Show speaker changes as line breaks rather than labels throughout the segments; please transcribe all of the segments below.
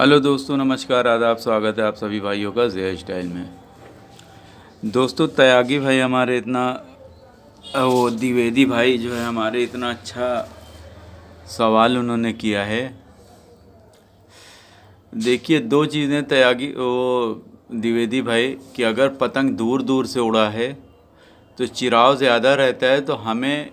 hello दोस्तों नमस्कार आदाब स्वागत है आप सभी भाइयों का जय स्टाइल में दोस्तों तयागी भाई हमारे इतना वो द्विवेदी भाई जो है हमारे इतना अच्छा सवाल उन्होंने किया है देखिए दो चीज़ें तयागी वो द्विवेदी भाई कि अगर पतंग दूर दूर से उड़ा है तो चिराव ज़्यादा रहता है तो हमें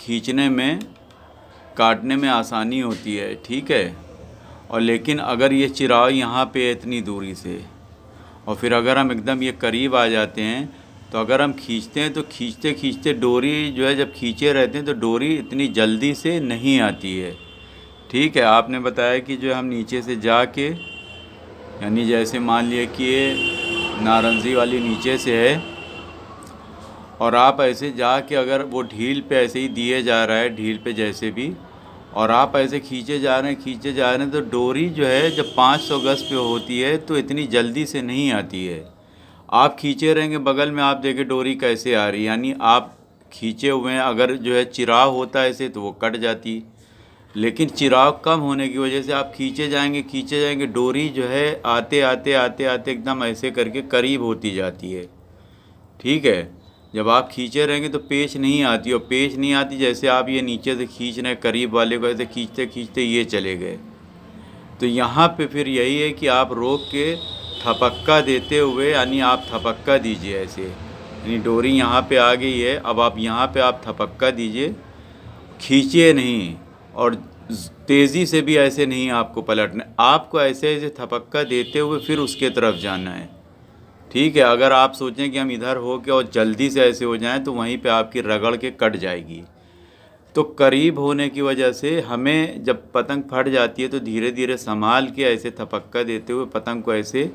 खींचने में काटने में आसानी होती है ठीक है और लेकिन अगर ये चिराव यहाँ पे इतनी दूरी से और फिर अगर हम एकदम ये करीब आ जाते हैं तो अगर हम खींचते हैं तो खींचते खींचते डोरी जो है जब खींचे रहते हैं तो डोरी इतनी जल्दी से नहीं आती है ठीक है आपने बताया कि जो हम नीचे से जा के यानी जैसे मान लिए कि ये नारंगी वाली नीचे से है और आप ऐसे जा के अगर वो ढील पे ऐसे ही दिए जा रहा है ढील पे जैसे भी और आप ऐसे खींचे जा रहे हैं खींचे जा रहे हैं तो डोरी जो है जब 500 गज पे होती है तो इतनी जल्दी से नहीं आती है आप खींचे रहेंगे बगल में आप देखें डोरी कैसे आ रही यानी आप खींचे हुए हैं अगर जो है चिराग होता है ऐसे तो वो कट जाती लेकिन चिराग कम होने की वजह से आप खींचे जाएंगे खींचे जाएंगे डोरी जो है आते आते आते आते एकदम ऐसे करके करीब होती जाती है ठीक है जब आप खींचे रहेंगे तो पेच नहीं आती और पेच नहीं आती जैसे आप ये नीचे से खींच रहे हैं करीब वाले को ऐसे खींचते खींचते ये चले गए तो यहाँ पे फिर यही है कि आप रोक के थपक्का देते हुए यानी आप थपक्का दीजिए ऐसे यानी डोरी यहाँ पे आ गई है अब आप यहाँ पे आप थपक्का दीजिए खींचिए नहीं और तेज़ी से भी ऐसे नहीं आपको पलटना आपको ऐसे ऐसे थपक्का देते हुए फिर उसके तरफ जाना है ठीक है अगर आप सोचें कि हम इधर हो के और जल्दी से ऐसे हो जाएं तो वहीं पे आपकी रगड़ के कट जाएगी तो करीब होने की वजह से हमें जब पतंग फट जाती है तो धीरे धीरे संभाल के ऐसे थपक्का देते हुए पतंग को ऐसे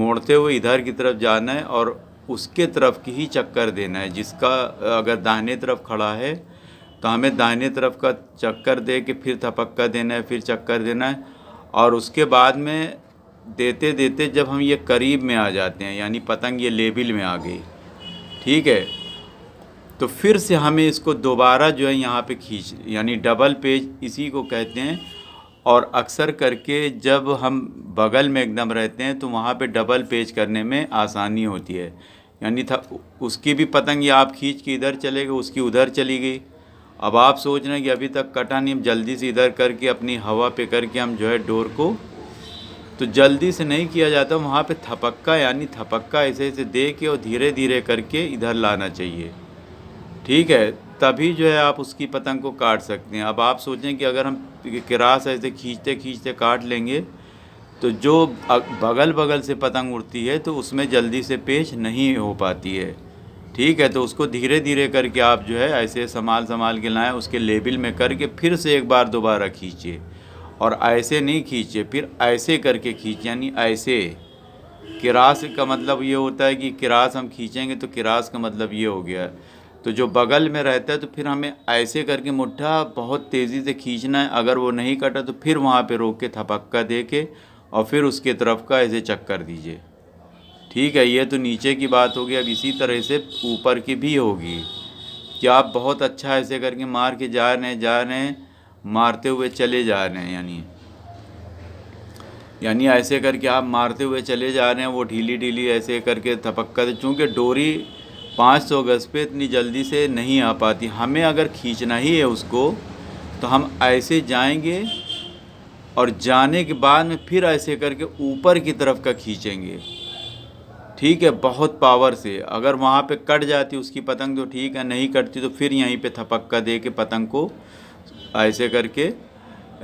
मोड़ते हुए इधर की तरफ जाना है और उसके तरफ की ही चक्कर देना है जिसका अगर दाहिने तरफ खड़ा है तो हमें दाहिने तरफ का चक्कर दे के फिर थपक्का देना है फिर चक्कर देना है और उसके बाद में देते देते जब हम ये करीब में आ जाते हैं यानी पतंग ये लेबिल में आ गई ठीक है तो फिर से हमें इसको दोबारा जो है यहाँ पे खींच यानी डबल पेज इसी को कहते हैं और अक्सर करके जब हम बगल में एकदम रहते हैं तो वहाँ पे डबल पेज करने में आसानी होती है यानी था उसकी भी पतंग ये आप खींच के इधर चले गए उसकी उधर चली गई अब आप सोच रहे हैं कि अभी तक कटा नहीं जल्दी से इधर करके अपनी हवा पे करके हम जो है डोर को तो जल्दी से नहीं किया जाता वहाँ पे थपक्का यानी थपक्का ऐसे ऐसे दे के और धीरे धीरे करके इधर लाना चाहिए ठीक है तभी जो है आप उसकी पतंग को काट सकते हैं अब आप सोचें कि अगर हम किरास ऐसे खींचते खींचते काट लेंगे तो जो बगल बगल से पतंग उड़ती है तो उसमें जल्दी से पेश नहीं हो पाती है ठीक है तो उसको धीरे धीरे करके आप जो है ऐसे संभाल संभाल के लाएँ उसके लेबिल में करके फिर से एक बार दोबारा खींचिए और ऐसे नहीं खींचे फिर ऐसे करके खींच यानी ऐसे किरास का मतलब ये होता है कि किरास हम खींचेंगे तो किरास का मतलब ये हो गया तो जो बगल में रहता है तो फिर हमें ऐसे करके मुट्ठा बहुत तेज़ी से खींचना है अगर वो नहीं कटा तो फिर वहाँ पे रोक के थपक्का दे के और फिर उसके तरफ का ऐसे चक्कर दीजिए ठीक है ये तो नीचे की बात होगी अब इसी तरह से ऊपर की भी होगी कि आप बहुत अच्छा ऐसे करके मार के जा रहे हैं जा रहे हैं मारते हुए चले जा रहे हैं यानी यानी ऐसे करके आप मारते हुए चले जा रहे हैं वो ढीली ढीली ऐसे करके थपक कर चूँकि डोरी 500 गज पे इतनी जल्दी से नहीं आ पाती हमें अगर खींचना ही है उसको तो हम ऐसे जाएंगे और जाने के बाद में फिर ऐसे करके ऊपर की तरफ का खींचेंगे ठीक है बहुत पावर से अगर वहाँ पे कट जाती उसकी पतंग तो ठीक है नहीं कटती तो फिर यहीं पे थपक्का दे के पतंग को ऐसे करके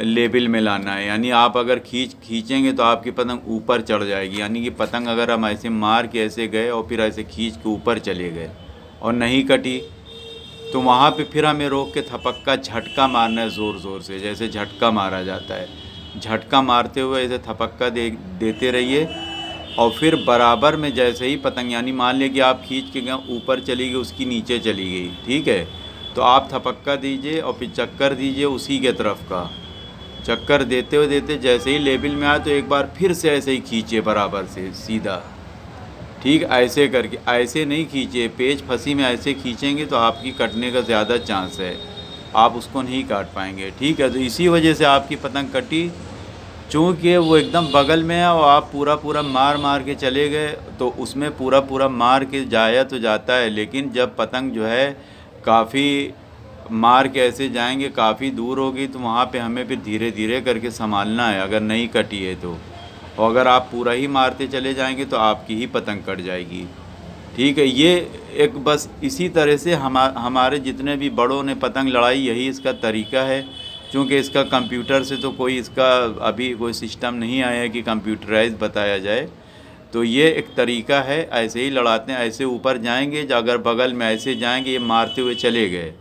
लेबल में लाना है यानी आप अगर खींच खींचेंगे तो आपकी पतंग ऊपर चढ़ जाएगी यानी कि पतंग अगर हम ऐसे मार के ऐसे गए और फिर ऐसे खींच के ऊपर चले गए और नहीं कटी तो वहाँ पे फिर हमें रोक के थपक्का झटका मारना है ज़ोर ज़ोर से जैसे झटका मारा जाता है झटका मारते हुए ऐसे थपक्का दे देते रहिए और फिर बराबर में जैसे ही पतंग यानी मान लिया कि आप खींच के गए ऊपर चली गई उसकी नीचे चली गई ठीक है तो आप थपक्का दीजिए और फिर चक्कर दीजिए उसी के तरफ का चक्कर देते हुए देते जैसे ही लेबिल में आए तो एक बार फिर से ऐसे ही खींचे बराबर से सीधा ठीक ऐसे करके ऐसे नहीं खींचे पेज फंसी में ऐसे खींचेंगे तो आपकी कटने का ज़्यादा चांस है आप उसको नहीं काट पाएंगे ठीक है तो इसी वजह से आपकी पतंग कटी चूँकि वो एकदम बगल में है और आप पूरा पूरा मार मार के चले गए तो उसमें पूरा पूरा मार के जाया तो जाता है लेकिन जब पतंग जो है काफ़ी के ऐसे जाएंगे काफ़ी दूर होगी तो वहाँ पे हमें फिर धीरे धीरे करके संभालना है अगर नहीं कटी है तो और अगर आप पूरा ही मारते चले जाएंगे तो आपकी ही पतंग कट जाएगी ठीक है ये एक बस इसी तरह से हम हमारे जितने भी बड़ों ने पतंग लड़ाई यही इसका तरीका है क्योंकि इसका कंप्यूटर से तो कोई इसका अभी कोई सिस्टम नहीं आया है कि कंप्यूटराइज बताया जाए तो ये एक तरीका है ऐसे ही लड़ाते हैं ऐसे ऊपर जाएंगे अगर बगल में ऐसे जाएंगे ये मारते हुए चले गए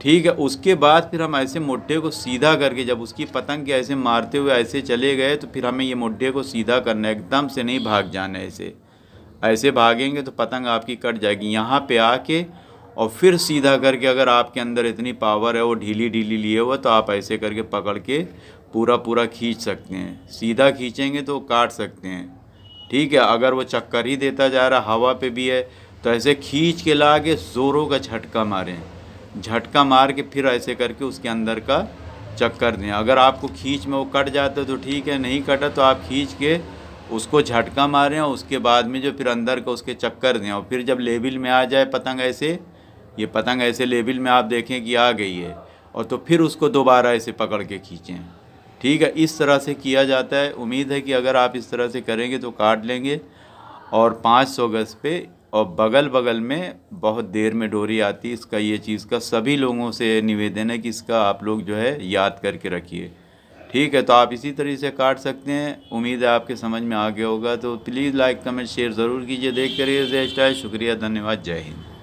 ठीक है उसके बाद फिर हम ऐसे मुड्ढे को सीधा करके जब उसकी पतंग के ऐसे मारते हुए ऐसे चले गए तो फिर हमें ये मुड्ढे को सीधा करना है एकदम से नहीं भाग जाना ऐसे ऐसे भागेंगे तो पतंग आपकी कट जाएगी यहाँ पे आके और फिर सीधा करके अगर आपके अंदर इतनी पावर है वो ढीली ढीली लिए हुआ तो आप ऐसे करके पकड़ के पूरा पूरा खींच सकते हैं सीधा खींचेंगे तो काट सकते हैं ठीक है अगर वो चक्कर ही देता जा रहा हवा पे भी है तो ऐसे खींच के ला के ज़ोरों का झटका मारें झटका मार के फिर ऐसे करके उसके अंदर का चक्कर दें अगर आपको खींच में वो कट जाता तो ठीक है नहीं कटा तो आप खींच के उसको झटका मारें और उसके बाद में जो फिर अंदर का उसके चक्कर दें और फिर जब लेबिल में आ जाए पतंग ऐसे ये पतंग ऐसे लेबिल में आप देखें कि आ गई है और तो फिर उसको दोबारा ऐसे पकड़ के खींचें ठीक है इस तरह से किया जाता है उम्मीद है कि अगर आप इस तरह से करेंगे तो काट लेंगे और 500 गज पे और बगल बगल में बहुत देर में डोरी आती है इसका ये चीज़ का सभी लोगों से निवेदन है कि इसका आप लोग जो है याद करके रखिए ठीक है तो आप इसी तरीके से काट सकते हैं उम्मीद है आपके समझ में आ गया होगा तो प्लीज़ लाइक कमेंट शेयर ज़रूर कीजिए देख करिए शुक्रिया धन्यवाद जय हिंद